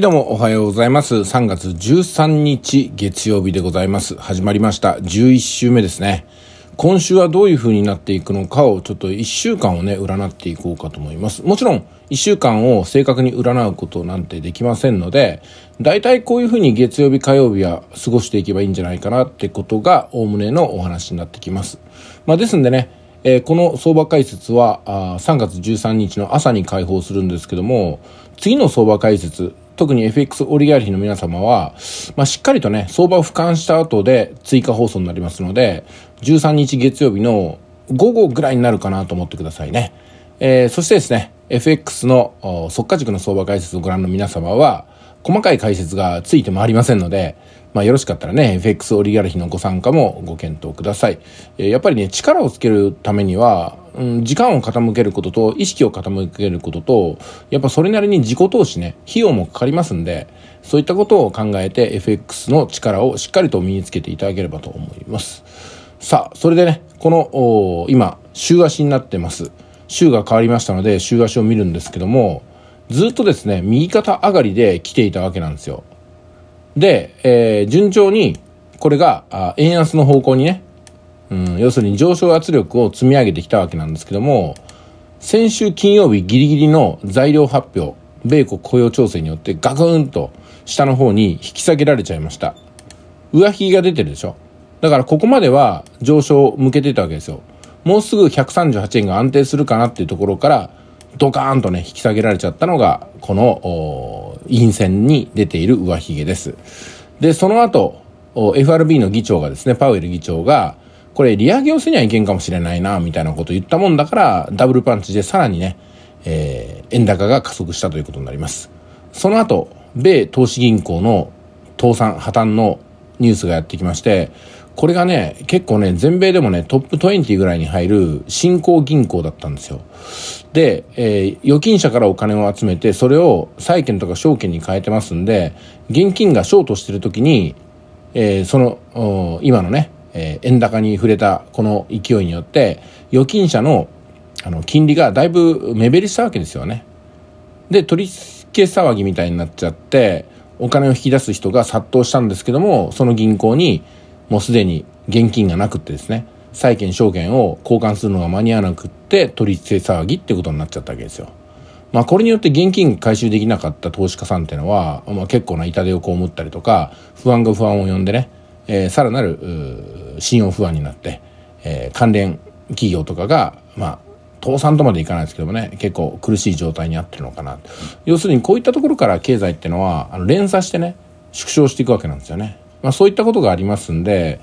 どうもおはようございます。3月13日月曜日でございます。始まりました。11週目ですね。今週はどういう風になっていくのかをちょっと1週間をね、占っていこうかと思います。もちろん1週間を正確に占うことなんてできませんので、大体こういう風に月曜日火曜日は過ごしていけばいいんじゃないかなってことが概ねのお話になってきます。まあですんでね、えー、この相場解説はあ3月13日の朝に開放するんですけども、次の相場解説、特に FX オリガルヒの皆様は、まあ、しっかりとね、相場を俯瞰した後で追加放送になりますので、13日月曜日の午後ぐらいになるかなと思ってくださいね。えー、そしてですね、FX の即価軸の相場解説をご覧の皆様は、細かい解説がついてもありませんので、まあ、よろしかったらね、FX オリガルヒのご参加もご検討ください。やっぱりね、力をつけるためには、うん、時間を傾けることと、意識を傾けることと、やっぱそれなりに自己投資ね、費用もかかりますんで、そういったことを考えて FX の力をしっかりと身につけていただければと思います。さあ、それでね、この、今、週足になってます。週が変わりましたので、週足を見るんですけども、ずっとですね、右肩上がりで来ていたわけなんですよ。で、えー、順調に、これが、あ円安の方向にね、うん、要するに上昇圧力を積み上げてきたわけなんですけども、先週金曜日ギリギリの材料発表、米国雇用調整によってガクンと下の方に引き下げられちゃいました。上髭が出てるでしょ。だからここまでは上昇を向けてたわけですよ。もうすぐ138円が安定するかなっていうところから、ドカーンとね、引き下げられちゃったのが、この、陰線に出ている上髭です。で、その後、FRB の議長がですね、パウエル議長が、これ利上げをせにはいけんかもしれないな、みたいなことを言ったもんだから、ダブルパンチでさらにね、えー、円高が加速したということになります。その後、米投資銀行の倒産、破綻のニュースがやってきまして、これがね、結構ね、全米でもね、トップ20ぐらいに入る新興銀行だったんですよ。で、えー、預金者からお金を集めて、それを債券とか証券に変えてますんで、現金がショートしてる時に、えー、その、今のね、えー、円高に触れたこの勢いによって、預金者のあの金利がだいぶ目減りしたわけですよね。で、取り付け騒ぎみたいになっちゃって、お金を引き出す人が殺到したんですけども、その銀行に、もうすでに現金がなくってですね、債権証券を交換するのが間に合わなくって取り付け騒ぎってことになっちゃったわけですよ。まあこれによって現金回収できなかった投資家さんっていうのは、まあ、結構な痛手を被ったりとか、不安が不安を呼んでね、えー、さらなる信用不安になって、えー、関連企業とかが、まあ、倒産とまでいかないですけどもね、結構苦しい状態にあってるのかな。要するにこういったところから経済っていうのは、あの連鎖してね、縮小していくわけなんですよね。まあ、そういったことがありますんで、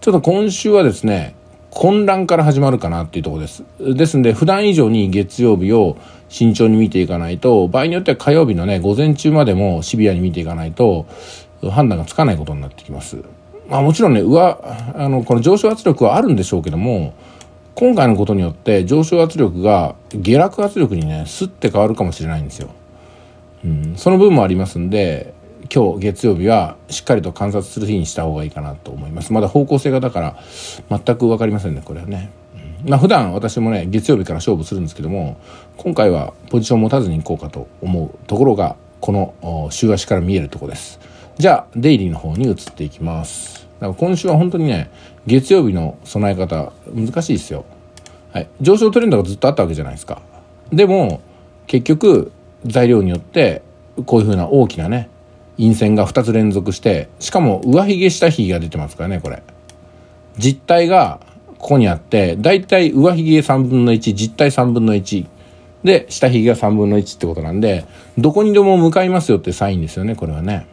ちょっと今週はですね、混乱から始まるかなっていうとこです。ですんで、普段以上に月曜日を慎重に見ていかないと、場合によっては火曜日のね、午前中までもシビアに見ていかないと、判断がつかないことになってきます。まあもちろんね、上、あの、この上昇圧力はあるんでしょうけども、今回のことによって上昇圧力が下落圧力にね、すって変わるかもしれないんですよ。うん、その分もありますんで、今日月曜日はしっかりと観察する日にした方がいいかなと思います。まだ方向性がだから全く分かりませんね、これはね。うん、まあ普段私もね、月曜日から勝負するんですけども、今回はポジション持たずにいこうかと思うところが、この週足から見えるとこです。じゃあ、デイリーの方に移っていきます。だから今週は本当にね、月曜日の備え方、難しいですよ。はい。上昇トレンドがずっとあったわけじゃないですか。でも、結局、材料によって、こういうふうな大きなね、陰線が2つ連続して、しかも上髭下髭が出てますからね、これ。実体がここにあって、だいたい上髭3分の1、実体3分の1。で、下髭が3分の1ってことなんで、どこにでも向かいますよってサインですよね、これはね。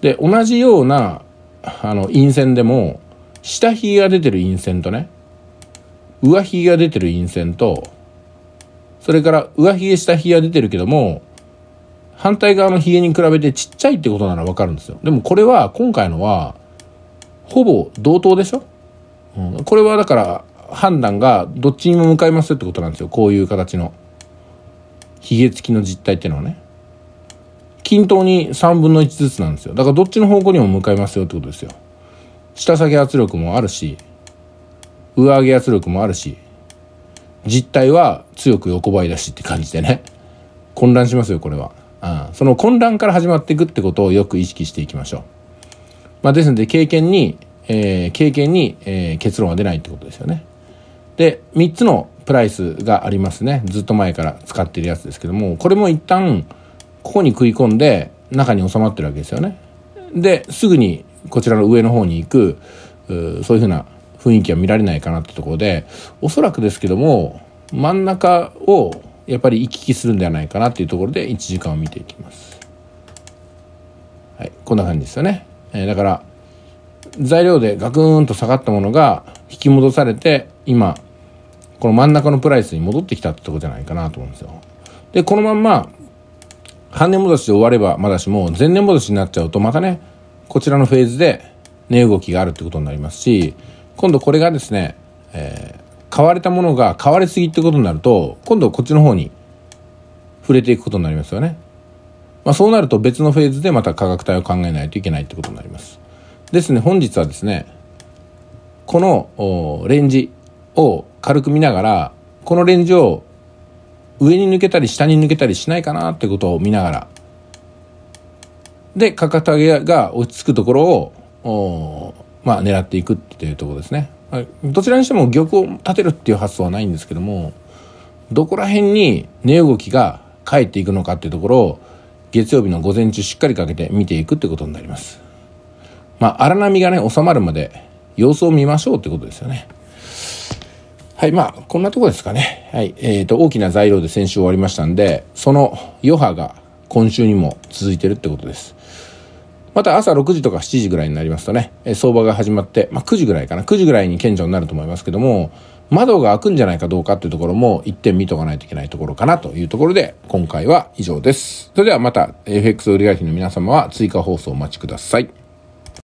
で、同じような、あの、陰線でも、下髭が出てる陰線とね、上髭が出てる陰線と、それから上髭下髭が出てるけども、反対側のヒゲに比べてちっちゃいってことならわかるんですよ。でもこれは、今回のは、ほぼ同等でしょ、うん、これはだから、判断がどっちにも向かいますってことなんですよ。こういう形の。ヒゲ付きの実態っていうのはね。均等に3分の1ずつなんですよ。だからどっちの方向にも向かいますよってことですよ。下下げ圧力もあるし、上上げ圧力もあるし、実態は強く横ばいだしって感じでね。混乱しますよ、これは。うん、その混乱から始まっていくってことをよく意識していきましょう。まあ、ですので、経験に、えー、経験に、えー、結論は出ないってことですよね。で、3つのプライスがありますね。ずっと前から使ってるやつですけども、これも一旦、ここに食い込んで、中に収まってるわけですよね。で、すぐに、こちらの上の方に行く、うそういうふうな雰囲気は見られないかなってところで、おそらくですけども、真ん中をやっぱり行き来するんではないかなっていうところで1時間を見ていきます。はい、こんな感じですよね。えー、だから材料でガクーンと下がったものが引き戻されて今この真ん中のプライスに戻ってきたってとこじゃないかなと思うんですよ。で、このまんま半年戻しで終わればまだしも前年戻しになっちゃうとまたね、こちらのフェーズで値動きがあるってことになりますし、今度これがですね、え買われたものが買われすぎってことになると、今度こっちの方に触れていくことになりますよね。まあ、そうなると別のフェーズでまた価格帯を考えないといけないってことになります。ですね、本日はですね、このレンジを軽く見ながら、このレンジを上に抜けたり下に抜けたりしないかなってことを見ながら、で、価格帯が落ち着くところを、まあ、狙っていくっていうところですね。はい、どちらにしても玉を立てるっていう発想はないんですけどもどこら辺に値動きが返っていくのかっていうところを月曜日の午前中しっかりかけて見ていくってことになります。まあ、荒波がね、収まるまで様子を見ましょうってことですよね。はい、まあ、こんなとこですかね。はい、えー、と、大きな材料で先週終わりましたんで、その余波が今週にも続いてるってことです。また朝6時とか7時ぐらいになりますとね、相場が始まって、まあ9時ぐらいかな、9時ぐらいに顕著になると思いますけども、窓が開くんじゃないかどうかっていうところも一点見とかないといけないところかなというところで、今回は以上です。それではまた FX 売り買いの皆様は追加放送お待ちください。